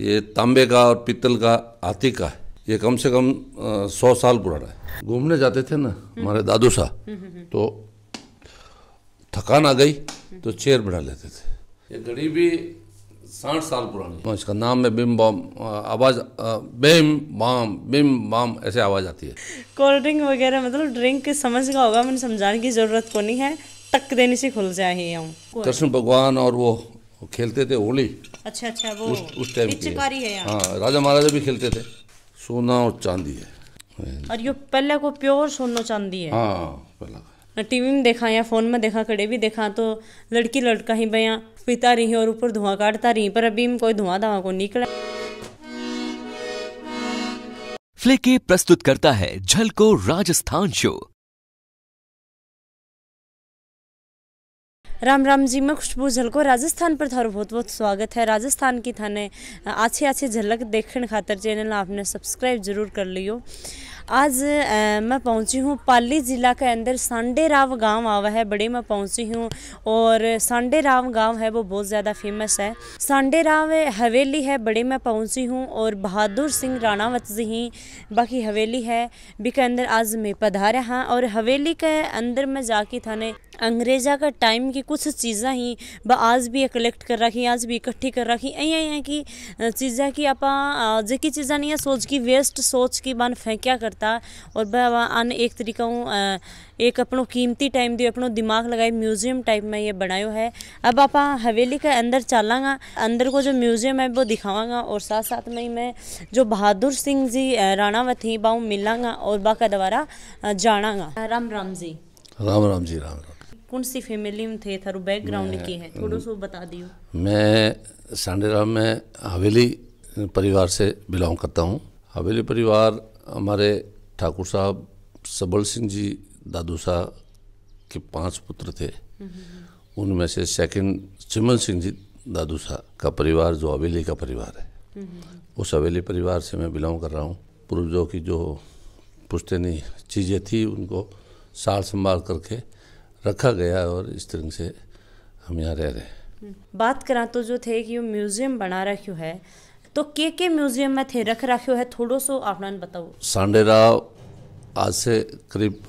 ये तांबे का और पीतल का हाथी का है ये कम से कम सौ साल पुराना है घूमने जाते थे ना हमारे दादू साहब तो थकान आ गई तो चेयर बना लेते थे ये घड़ी भी साठ साल पुरानी इसका नाम है बिम बॉम आवाज बेम बाम बिम बाम ऐसे आवाज आती है कोल्ड ड्रिंक वगैरह मतलब ड्रिंक समझ का होगा मैंने समझाने की जरूरत को तो नहीं है तक देने से खुल जाए हम कृष्ण भगवान और वो वो खेलते थे होली अच्छा अच्छा वो उस, उस टाइम की है हाँ राजा महाराजा भी खेलते थे सोना और चांदी है और ये पहले को प्योर सोना चांदी है हाँ पहला टीवी में देखा या फोन में देखा कड़े भी देखा तो लड़की लड़का ही बया पिता रही और ऊपर धुआं काटता रही पर अभी कोई धुआं धुआं को निकला फ्लिके प्रस्तुत करता है झलको राजस्थान शो राम राम जी मैं खुशबू झलको राजस्थान पर थारू बहुत बहुत स्वागत है राजस्थान की थाने अच्छी अच्छी झलक देखने खातर चैनल आपने सब्सक्राइब जरूर कर लियो आज आ, मैं पहुंची हूँ पाली ज़िला के अंदर सांडे राव गांव आवा है बड़े मैं पहुंची हूँ और सांडे राव गांव है वो बहुत ज़्यादा फेमस है सांडे राव हवेली है बड़े मैं पहुंची हूँ और बहादुर सिंह राणावत जी ही बाकी हवेली है बी के अंदर आज मैं पधार हाँ और हवेली के अंदर मैं जाके थाने अंग्रेज़ा का टाइम की कुछ चीज़ा ही ब आज भी कलेक्ट कर रखी आज भी इकट्ठी कर रखी अँ की चीज़ें कि आप जी चीज़ा नहीं है सोच की वेस्ट सोच की बन फेंक्या करते करता और अन एक तरीक़ा हूँ एक अपनों कीमती टाइम दियो अपनों दिमाग लगाए म्यूज़ियम टाइप में ये बनायो है अब आप हवेली के अंदर चलांगा अंदर को जो म्यूज़ियम है वो दिखावांगा और साथ साथ में ही मैं जो बहादुर सिंह जी राणा व थी बाऊ मिलांगा और बाका द्वारा जानागा राम राम जी राम राम जी राम राम कौन सी फैमिली में थे थारू बैकग्राउंड की है थोड़ा सो बता दियो मैं सांडेराम में हवेली परिवार से बिलोंग करता हूँ हवेली परिवार हमारे ठाकुर साहब सबल सिंह जी दादू साहब के पांच पुत्र थे उनमें से सेकंड चिमन सिंह जी दादू साहब का परिवार जो हवेली का परिवार है उस हवेली परिवार से मैं बिलोंग कर रहा हूँ पूर्वजों की जो पुश्तनी चीज़ें थी उनको सार संभाल करके रखा गया और इस तरह से हम यहाँ रह रहे हैं बात करा तो जो थे कि म्यूज़ियम बना रखियो है तो के म्यूजियम में थे रख રાખ્યો है थोड़ो सो આપણને बताओ सांडेराव आज से करीब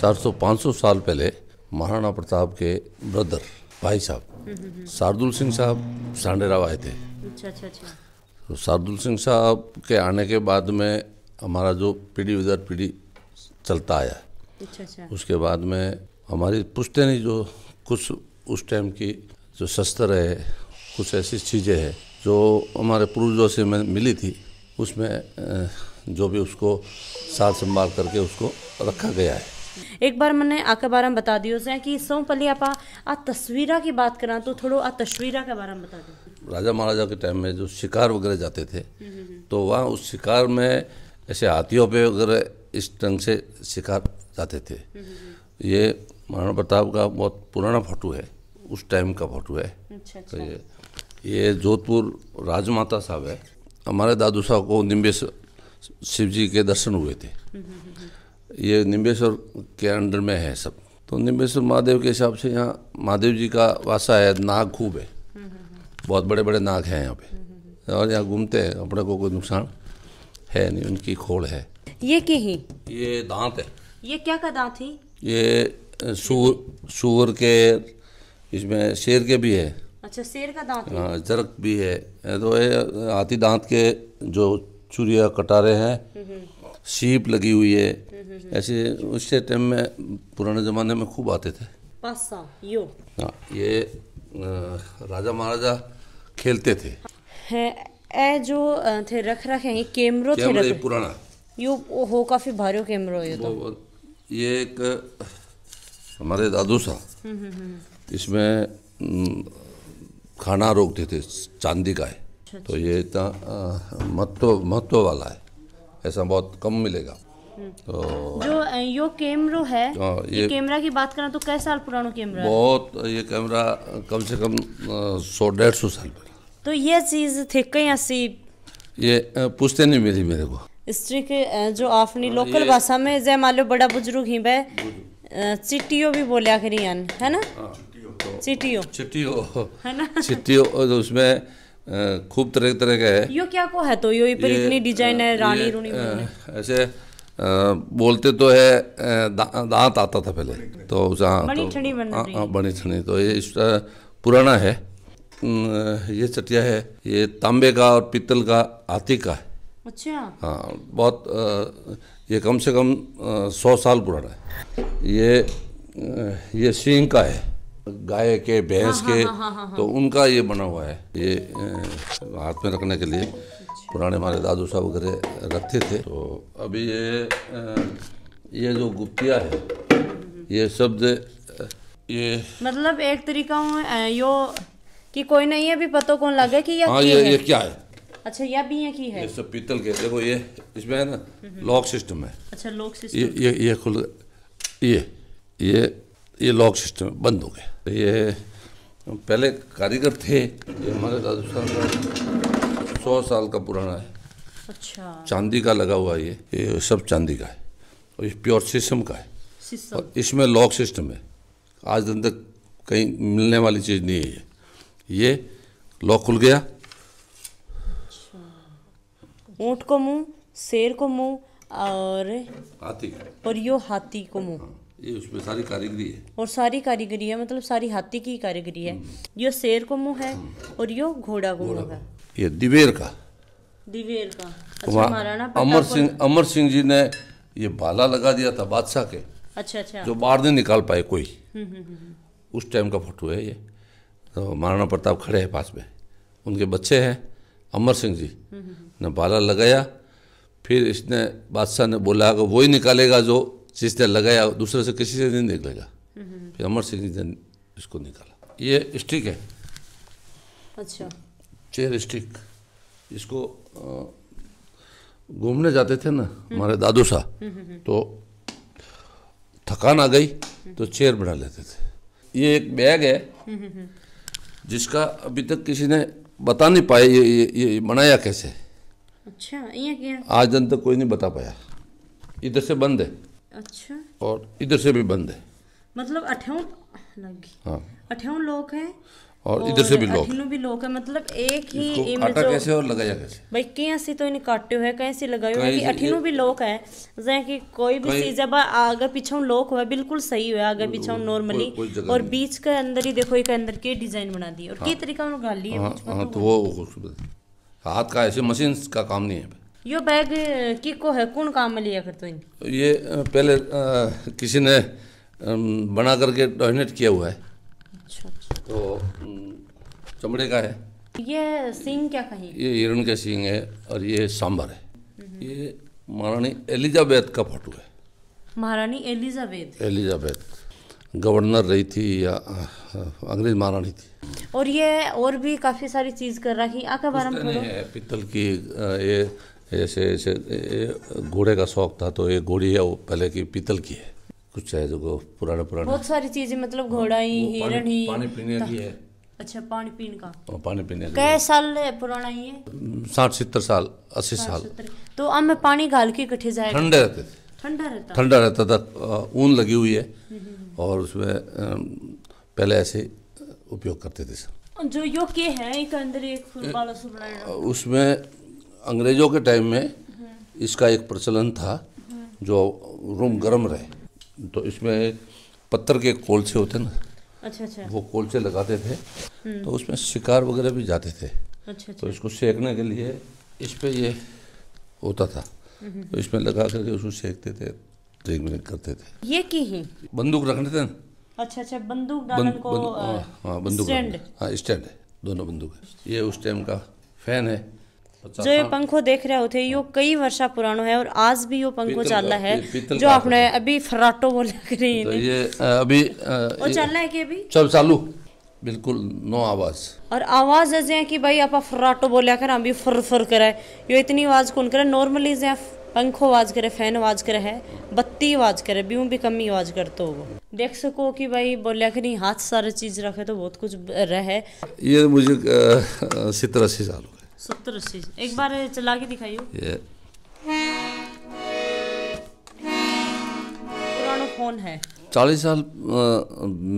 चार सौ पाँच सौ साल पहले महाराणा प्रताप के ब्रदर भाई साहब शार्दुल सिंह साहब सांडेराव आए थे अच्छा, अच्छा, अच्छा। तो शार्दुल सिंह साहब के आने के बाद में हमारा जो पीढ़ी उधर पीढ़ी चलता आया उसके बाद में हमारी पुश्तैनी जो कुछ उस टाइम की जो शस्त्र है कुछ ऐसी चीज़ें हैं जो हमारे पूर्वजों से मिली थी उसमें जो भी उसको सार संभाल करके उसको रखा गया है एक बार मैंने आके बारे में बता दियो से कि सौ पहले आप आ की बात करा तो थोड़ा आ तस्वीर के बारे में बता दो राजा महाराजा के टाइम में जो शिकार वगैरह जाते थे हम्म, हम्म, हम्म। तो वहाँ उस शिकार में ऐसे हाथियों पे वगैरह इस ढंग से शिकार जाते थे ये महाराणा प्रताप का बहुत पुराना फोटो है उस टाइम का फोटो है अच्छा, अच्छा। तो ये अच्छा। ये जोधपुर राजमाता साहब है हमारे दादू साहब को निम्बेश्वर शिव जी के दर्शन हुए थे ये निम्बेश्वर के अंडर में है सब तो निम्बेश्वर महादेव के हिसाब से यहाँ महादेव जी का वासा है नाग खूब है बहुत बड़े बड़े नाग हैं यहाँ पे और यहाँ घूमते हैं अपने को कोई नुकसान है नहीं उनकी खोल है ये कहीं ये दांत है ये क्या का दांत है ये सूर सूर के इसमें शेर के भी है अच्छा शेर का दांत हाँ जरक भी है तो ये हाथी दांत के जो चूरिया कटारे हैं शीप लगी हुई है ऐसे उससे टाइम में पुराने ज़माने में खूब आते थे पासा यो हाँ ये राजा महाराजा खेलते थे ए जो थे रख रखे हैं कैमरो थे रख पुराना यो हो काफ़ी भारी कैमरो ये तो ये एक हमारे दादू सा हम्म, हम्म, हम्म। इसमें खाना रोकते थे चांदी का है अच्छा, तो अच्छा, ये अच्छा। इतना महत्व महत्व वाला है ऐसा बहुत कम मिलेगा हम्म। तो जो यो कैमरो है हाँ, ये, ये कैमरा की बात करें तो कई साल पुराना कैमरा बहुत ये कैमरा कम से कम सौ डेढ़ सौ साल पहले तो ये चीज थे कहीं ऐसी ये पूछते नहीं मिली मेरे को स्त्री के जो अपनी हाँ, लोकल भाषा में जय मान लो बड़ा बुजुर्ग ही बे चिट्टियों भी बोलिया करी है ना हाँ। सिटियो तो सिटियो है ना उसमें खूब तरह तरह का है यो क्या को है तो यो पर इतनी डिजाइन है रानी रूनी ऐसे आ, बोलते तो है दा, दांत आता था पहले तो, तो बनी हाँ, ठनी हाँ, तो ये पुराना है ये चटिया है ये तांबे का और पीतल का हाथी का है अच्छा हाँ बहुत आ, ये कम से कम सौ साल पुराना है ये ये सिंह का है गाय के भैंस हाँ, के हाँ, हाँ, तो उनका ये बना हुआ है ये हाथ में रखने के लिए पुराने हमारे दादू साहब वगैरह रखते थे तो अभी ये ये जो गुप्तिया है ये शब्द ये मतलब एक तरीका यो कि कोई नहीं है भी पतो कौन लगे कि हाँ, ये, है? ये क्या है अच्छा यह भी ये की है ये सब पीतल के देखो ये इसमें है ना हम्म, हम्म। लॉक सिस्टम है अच्छा लॉक सिस्टम ये ये ये खुल ये ये ये लॉक सिस्टम बंद हो गया ये पहले कारीगर थे ये हमारे साहब का सौ साल का पुराना है अच्छा चांदी का लगा हुआ ये ये सब चांदी का है और ये प्योर सिस्टम का है और इसमें लॉक सिस्टम है आज दिन तक कहीं मिलने वाली चीज़ नहीं है ये ये लॉक खुल गया अच्छा। ऊँट को मुंह शेर को मुंह और हाथी और यो हाथी को मुंह ये उसमें सारी कारीगरी है और सारी कारीगरी है मतलब सारी हाथी की कारीगरी है यो शेर को मुंह है और यो घोड़ा को मुंह है ये दिवेर का दिवेर का अच्छा अमर सिंह अमर सिंह जी ने ये भाला लगा दिया था बादशाह के अच्छा अच्छा जो बाहर नहीं निकाल पाए कोई हम्म, हम्म, हम्म, उस टाइम का फोटो है ये तो महाराणा प्रताप खड़े हैं पास में उनके बच्चे हैं अमर सिंह जी ने बाला लगाया फिर इसने बादशाह ने बोला कि वही निकालेगा जो सिस्टर लगाया दूसरे से किसी से नहीं निकलेगा फिर अमर सिंह जी ने इसको निकाला ये स्टिक है अच्छा चेयर स्टिक इसको घूमने जाते थे ना हमारे दादू साहब तो थकान आ गई तो चेयर बना लेते थे ये एक बैग है जिसका अभी तक किसी ने बता नहीं पाया ये ये, ये बनाया कैसे अच्छा ये क्या आज दिन तक कोई नहीं बता पाया इधर से बंद है अच्छा और इधर से भी बंद है मतलब अठावन हाँ लोग हैं और, और इधर से भी लोग भी लोग है मतलब एक ही आटा कैसे और लगाया कैसे भाई कैसे तो इन्हें काटो है कैसे लगाए हुए कि अठिनो भी लोग है जैसे कि कोई भी चीज अब आगे पीछे लोग हुआ बिल्कुल सही हुआ आगे पीछे नॉर्मली और बीच के अंदर ही देखो एक अंदर के डिजाइन बना दी और हाँ। के तरीका उन्होंने गाली है हाँ, हाँ, तो वो हाथ का ऐसे मशीन का काम नहीं है यो बैग की को है कौन काम में लिया करते तो हैं तो ये पहले आ, किसी ने बना करके डोनेट किया हुआ है अच्छा, अच्छा। तो चमड़े का है ये सिंग क्या कहें ये हिरण का सिंग है और ये सांभर है ये महारानी एलिजाबेथ का फोटो है महारानी एलिजाबेथ एलिजाबेथ गवर्नर रही थी या अंग्रेज महारानी थी और ये और भी काफ़ी सारी चीज़ कर रखी आका बारे में पीतल की ये ऐसे ऐसे घोड़े का शौक था तो ये घोड़ी है वो पहले की पीतल की है कुछ है जो तो पुराने पुराने बहुत सारी चीजें मतलब घोड़ा ही हिरण ही पानी पीने की है अच्छा पानी पीने का और हाँ, पानी पीने का कई साल पुराना ही है साठ सत्तर साल अस्सी साल तो अब मैं पानी घाल के इकट्ठे जाए ठंडे रहते थे ठंडा रहता ठंडा रहता था ऊन लगी हुई है हम्म, हम्म, हम्म। और उसमें पहले ऐसे उपयोग करते थे सर जो योग्य है एक अंदर एक फूल वाला उसमें अंग्रेज़ों के टाइम में इसका एक प्रचलन था जो रूम गर्म रहे तो इसमें पत्थर के कोलचे होते ना अच्छा अच्छा वो कोलचे लगाते थे हम्म। तो उसमें शिकार वगैरह भी जाते थे अच्छा तो अच्छा। इसको सेकने के लिए इस पर ये होता था हम्म। तो इसमें लगा करके उसको सेकते थे देख मिनट करते थे ये की ही बंदूक रखने थे अच्छा अच्छा बंदूक बंद, को बंद, हाँ, हाँ बंदूक स्टैंड हाँ स्टैंड है दोनों बंदूक है ये उस टाइम का फैन है जो ये पंखो देख रहे होते यो हाँ। कई वर्षा पुरानो है और आज भी यो पंखो चल रहा है जो आपने अभी फराटो बोल करी तो ये अभी और चल रहा है कि अभी सब चालू बिल्कुल नो आवाज और आवाज ऐसे है कि भाई आप फराटो बोलिया कर हम भी फर फर करे यो इतनी आवाज कौन करे नॉर्मली जो पंखो आवाज करे फैन आवाज करे है बत्ती आवाज करे भी भी कमी आवाज कर तो वो देख सको कि भाई बोलिया कर नहीं हाथ सारे चीज रखे तो बहुत कुछ रहे ये मुझे सत्रह चालू साल सत्तर अस्सी एक बार चला के दिखाइयो पुराना फोन है चालीस साल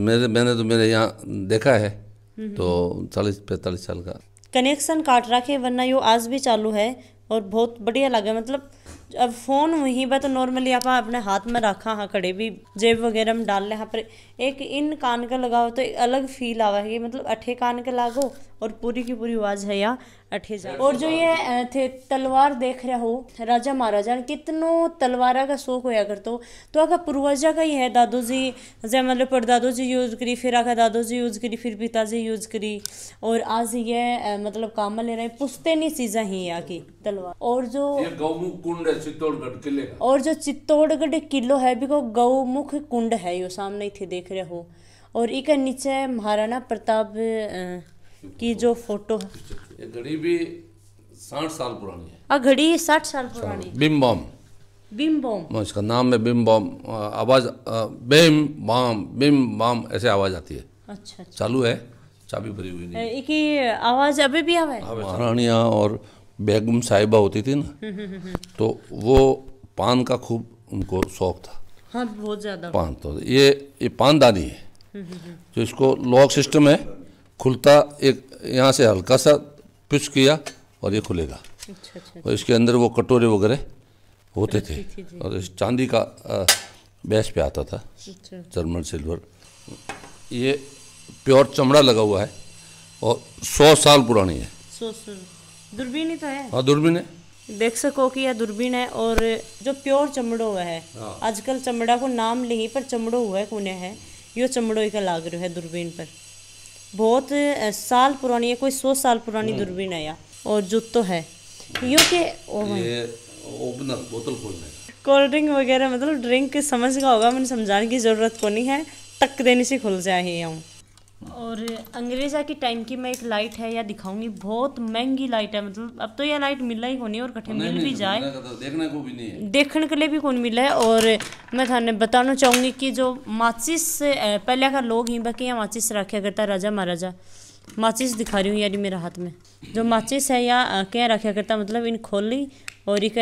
मेरे मैंने तो मेरे यहाँ देखा है हम्म, हम्म। तो चालीस पैतालीस साल का कनेक्शन काट रखे वरना यो आज भी चालू है और बहुत बढ़िया लगे मतलब अब फोन वहीं पर तो नॉर्मली आप अपने हाथ में रखा हाँ कड़े भी जेब वगैरह में डाल ले हाँ पर एक इन कान का लगाओ तो एक अलग फील आवा है मतलब अठे कान का लागो और पूरी की पूरी आवाज़ है या अठे जाए और जो ये थे तलवार देख रहे हो राजा महाराजा ने कितनों तलवारा का शौक होया कर तो आका पूर्वजा का ही है दादू जी जै मतलब दादो जी यूज़ करी फिर आका दादू जी यूज़ करी फिर पिताजी यूज़ करी और आज ये मतलब काम ले रहे पुस्ते नहीं चीजा ही यहाँ की तलवार और जो कुंड है चित्तौड़गढ़ किले और जो चित्तौड़गढ़ किलो है भी को गौमुख कुंड है यो सामने थे देख देख रहे हो और इके नीचे महाराणा प्रताप की जो फोटो है घड़ी भी साठ साल पुरानी है आ घड़ी साठ साल पुरानी बिम बॉम बिम बॉम इसका नाम है बिम बॉम आवाज बिम बॉम बिम बॉम ऐसे आवाज आती है अच्छा, अच्छा। चालू है चाबी भरी हुई नहीं एक ही आवाज अभी भी आवे हाँ, महारानिया और बेगम साहिबा होती थी ना हम्म, हम्म, हम्म, तो वो पान का खूब उनको शौक था हाँ बहुत ज़्यादा पान तो ये ये पानदानी है जो इसको लॉक सिस्टम है खुलता एक यहाँ से हल्का सा पिच किया और ये खुलेगा अच्छा, अच्छा, और इसके अंदर वो कटोरे वगैरह होते थे, और इस चांदी का बेस पे आता था अच्छा। जर्मन सिल्वर ये प्योर चमड़ा लगा हुआ है और सौ साल पुरानी है सौ दूरबीन ही तो है हाँ दूरबीन है देख सको कि यह दूरबीन है और जो प्योर चमड़ो हुआ है हाँ। आजकल चमड़ा को नाम नहीं पर चमड़ो हुआ है कोने है यो चमड़ो ही का लाग रहा है दूरबीन पर बहुत साल पुरानी है कोई सौ साल पुरानी हम्म। दूरबीन है या और जूतो है यो के बोतल कोल्ड ड्रिंक वगैरह मतलब ड्रिंक समझ गया होगा मैंने समझाने की ज़रूरत को नहीं है टक देने से खुल जाए हम और अंग्रेज़ा के टाइम की मैं एक लाइट है या दिखाऊंगी बहुत महंगी लाइट है मतलब अब तो यह लाइट मिलना ही होनी और कठे मिल भी जाए तो देखने को भी नहीं है देखने के लिए भी कौन मिला है और मैं थाने बताना चाहूँगी कि जो माचिस पहले का लोग ही बाकी यहाँ माचिस रखा करता राजा महाराजा माचिस दिखा रही हूँ यानी मेरे हाथ में जो माचिस है या क्या रखा करता मतलब इन खोली और एक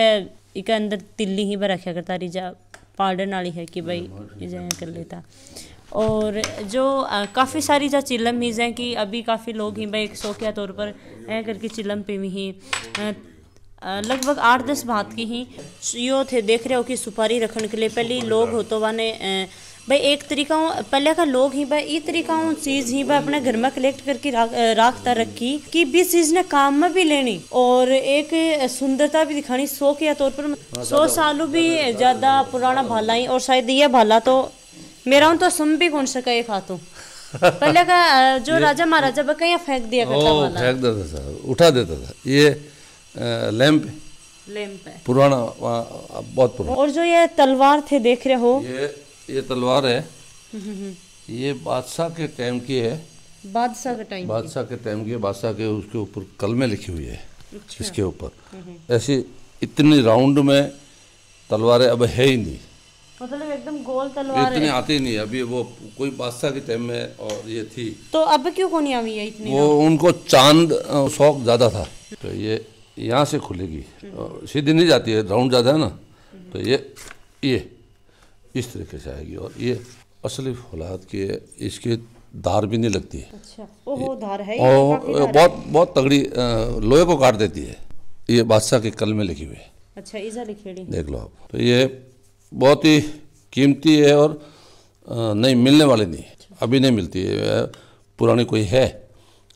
एक अंदर तिल्ली ही पर रखा करता रिजा पार्डन वाली है कि भाई हाँ, कर लेता और जो काफ़ी सारी जो चिलम हीज हैं कि अभी काफ़ी लोग ही भाई एक शौकिया तौर पर हैं करके चिलम पे भी हैं लगभग आठ दस भात की ही यो थे देख रहे हो कि सुपारी रखने के लिए पहले लोग हो तो वाने भाई एक तरीका पहले का लोग ही भाई ये तरीका चीज ही भाई अपने घर में कलेक्ट करके राख, राखता रखी कि भी चीज ने काम में भी लेनी और एक सुंदरता भी दिखानी सौ के तौर पर सौ सालों भी ज्यादा पुराना भाला ही और शायद यह भाला तो मेरा तो सुन भी कौन सका ये खातू पहले का जो राजा महाराजा बका यहाँ फेंक दिया करता वाला फेंक देता था उठा देता था ये लैंप लैंप है पुराना बहुत पुराना और जो ये तलवार थे देख रहे हो ये ये तलवार है हम्म, हम्म, हम्म। ये बादशाह के टाइम की है बादशाह के टाइम बादशाह के टाइम की बादशाह के उसके ऊपर कलमे लिखी हुई है अच्छा। इसके ऊपर ऐसी इतनी राउंड में तलवारें अब है ही नहीं मतलब एकदम गोल तलवार इतने आती नहीं अभी वो कोई बादशाह के टाइम में और ये थी तो अब क्यों को नहीं आई है इतनी वो उनको चांद शौक ज़्यादा था तो ये यहाँ से खुलेगी सीधी नहीं जाती है राउंड ज़्यादा है ना तो ये ये इस तरीके से आएगी और ये असली फौलाद के इसके धार भी नहीं लगती है अच्छा धार है और बहुत बहुत तगड़ी लोहे को काट देती है ये बादशाह के कल में लिखी हुई है अच्छा इजा लिखी देख लो आप तो ये बहुत ही कीमती है और नहीं मिलने वाली नहीं अभी नहीं मिलती है पुरानी कोई है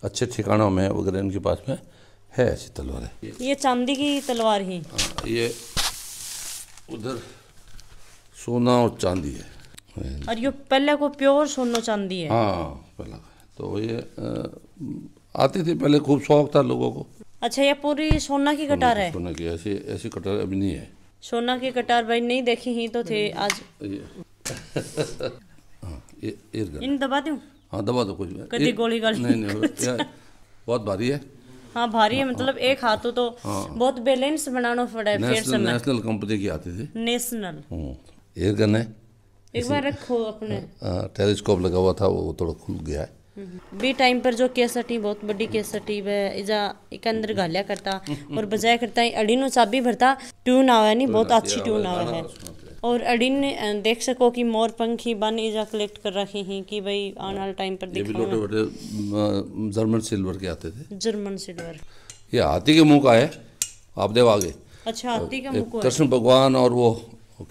अच्छे ठिकानों में वगैरह उनके पास में है ऐसी है ये चांदी की तलवार ही हाँ, ये उधर सोना और चांदी है और ये पहले को प्योर सोना चांदी है हाँ पहला तो ये आती थी पहले खूब शौक था लोगों को अच्छा ये पूरी सोना की कटार है सोना की ऐसी ऐसी कटार अभी नहीं है सोना के कटार भाई नहीं देखी ही तो थे आज हाँ, इन दबा दूं हाँ दबा दो कुछ कभी गोली गाली नहीं नहीं बहुत भारी है हाँ भारी है हाँ, मतलब हाँ। एक हाथ तो बहुत बैलेंस बनाना पड़ा है फिर से नेशनल कंपनी की आती थी नेशनल एयर गन है एक बार रखो अपने टेलीस्कोप लगा हुआ था वो थोड़ा खुल गया है बी टाइम पर जो केसर टी बहुत बड़ी केसर टी है इजा एक अंदर हम्म। गालिया करता और बजाय करता है अड़ी नु चाबी भरता ट्यून आवे नहीं बहुत अच्छी ट्यून आवे है और अड़िन देख सको कि मोर पंखी बन इजा कलेक्ट कर रखे हैं कि भाई आने वाले टाइम पर दिखाऊंगा जर्मन सिल्वर के आते थे जर्मन सिल्वर ये हाथी के मुंह का है आप देव आगे अच्छा हाथी का मुंह कृष्ण भगवान और वो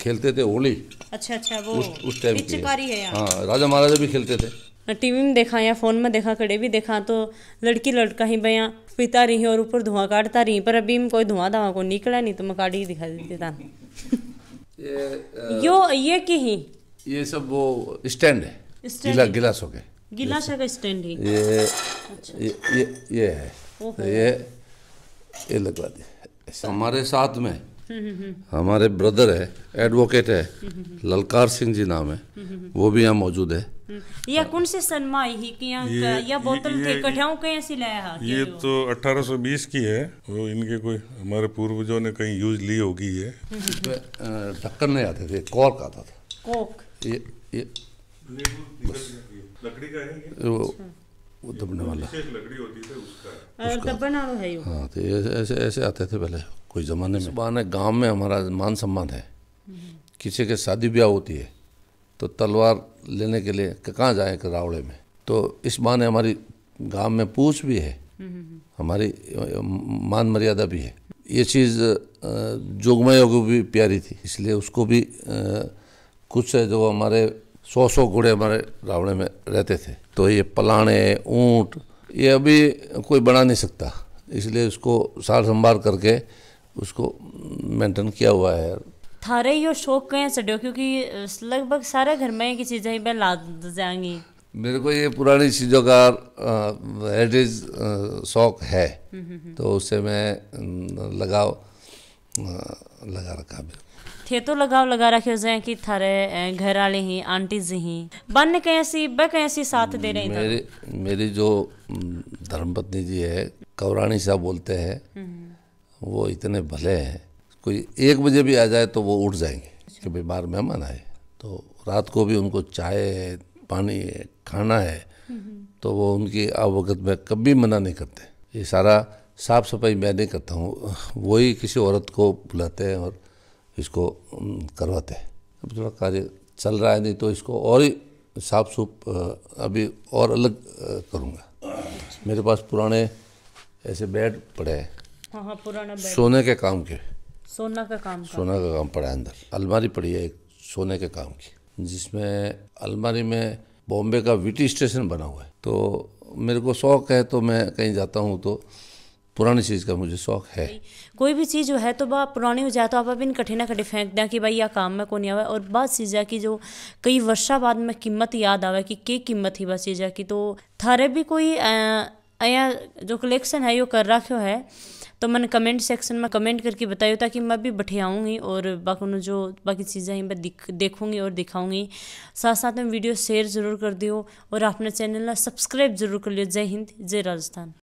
खेलते थे होली अच्छा अच्छा वो उस टाइम की है हाँ राजा महाराजा भी खेलते थे टीवी में देखा या फ़ोन में देखा कड़े भी देखा तो लड़की लड़का ही बया पिता रही और ऊपर धुआं काटता रही पर अभी कोई धुआं धुआं को निकला नहीं तो मैं काट ही दिखा देती था यो ये की ही ये सब वो स्टैंड है गिला गिलासों के गिलासों का स्टैंड है ये, अच्छा। ये ये ये है तो ये ये लगवा दे हमारे साथ में हमारे ब्रदर है एडवोकेट है ललकार सिंह जी नाम है वो भी यहाँ मौजूद है या कौन से सनमाई ही कि या, या बोतल ये, के ये, के ऐसी लाया ये तो 1820 की है वो इनके कोई हमारे पूर्वजों ने कहीं यूज ली होगी ये ढक्कन नहीं आते थे कॉर्क आता था कॉक ये ये लकड़ी का है वो दबने वाला तो हाँ तो ऐसे ऐसे आते थे पहले कोई ज़माने में सुबह है गाँव में हमारा मान सम्मान है किसी के शादी ब्याह होती है तो तलवार लेने के लिए कहाँ जाए रावड़े में तो इस बहाने हमारी गाँव में पूछ भी है हमारी मान मर्यादा भी है ये चीज़ जोगमाया को भी प्यारी थी इसलिए उसको भी कुछ है जो हमारे सौ सौ घोड़े हमारे रावड़े में रहते थे तो ये पलाने ऊंट ये अभी कोई बना नहीं सकता इसलिए उसको सार संभाल करके उसको मेंटेन किया हुआ है थारे यो शौक कह सड़ो क्योंकि लगभग सारे घर में की चीज़ें ही ला जाएंगी मेरे को ये पुरानी चीज़ों का हेरिटेज शौक है हम्म, हम्म, हम्म। तो उससे मैं लगाव लगा रखा मेरे थे तो लगाव लगा रखे जाए कि थारे घर वाले ही आंटी जी ही बन कैसी ब कैसी साथ दे रही मेरे मेरी जो धर्मपत्नी जी है कवरानी साहब बोलते हैं वो इतने भले हैं कोई एक बजे भी आ जाए तो वो उठ जाएंगे कि बीमार मेहमान आए तो रात को भी उनको चाय पानी है खाना है तो वो उनकी अवगत में कभी मना नहीं करते ये सारा साफ सफाई मैं नहीं करता हूँ वही किसी औरत को बुलाते हैं और इसको करवाते हैं अब थोड़ा कार्य चल रहा है नहीं तो इसको और ही साफ सूफ अभी और अलग करूँगा मेरे पास पुराने ऐसे बेड पड़े हैं हाँ, हाँ, पुराना सोने के काम के सोना का काम सोना का काम पड़ा है अंदर अलमारी पड़ी है एक सोने के काम की जिसमें अलमारी में बॉम्बे का विटी स्टेशन बना हुआ है तो मेरे को शौक है तो मैं कहीं जाता हूँ तो पुरानी चीज़ का मुझे शौक है कोई भी चीज़ जो है तो बा पुरानी हो जाए तो आप अभी इन कठिन कठे फेंक दें कि भाई यह काम में कौन आवा और बात चीज़ की जो कई वर्षा बाद में कीमत याद आवे कि के कीमत ही बस चीज़ की तो थारे भी कोई अया जो कलेक्शन है यो कर रखो है तो मैंने कमेंट सेक्शन में कमेंट करके बताइयो ताकि मैं भी बैठे आऊँगी और बाकी जो बाकी चीज़ें हैं मैं देखूँगी और दिखाऊँगी साथ साथ में वीडियो शेयर ज़रूर कर दियो और अपने चैनल ना सब्सक्राइब जरूर कर लियो जय हिंद जय राजस्थान